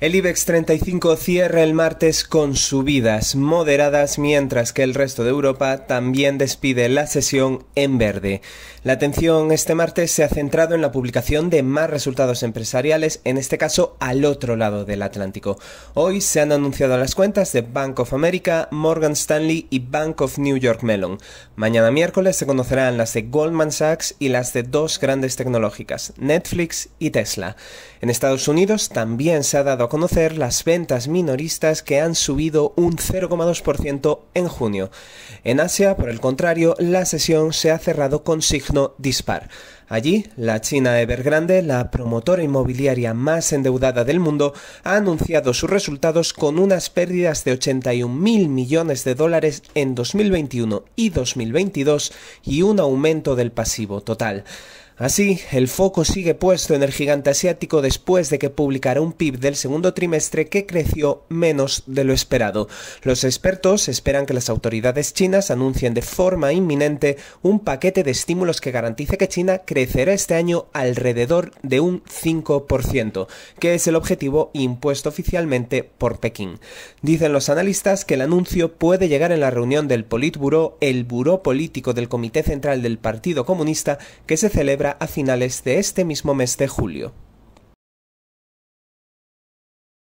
El IBEX 35 cierra el martes con subidas moderadas mientras que el resto de Europa también despide la sesión en verde. La atención este martes se ha centrado en la publicación de más resultados empresariales, en este caso al otro lado del Atlántico. Hoy se han anunciado las cuentas de Bank of America, Morgan Stanley y Bank of New York Mellon. Mañana miércoles se conocerán las de Goldman Sachs y las de dos grandes tecnológicas, Netflix y Tesla. En Estados Unidos también se ha dado a conocer las ventas minoristas que han subido un 0,2% en junio. En Asia, por el contrario, la sesión se ha cerrado con signo dispar. Allí, la China Evergrande, la promotora inmobiliaria más endeudada del mundo, ha anunciado sus resultados con unas pérdidas de 81.000 millones de dólares en 2021 y 2022 y un aumento del pasivo total. Así, el foco sigue puesto en el gigante asiático después de que publicara un PIB del segundo trimestre que creció menos de lo esperado. Los expertos esperan que las autoridades chinas anuncien de forma inminente un paquete de estímulos que garantice que China crecerá este año alrededor de un 5%, que es el objetivo impuesto oficialmente por Pekín. Dicen los analistas que el anuncio puede llegar en la reunión del Politburo, el buró político del Comité Central del Partido Comunista, que se celebra a finales de este mismo mes de julio.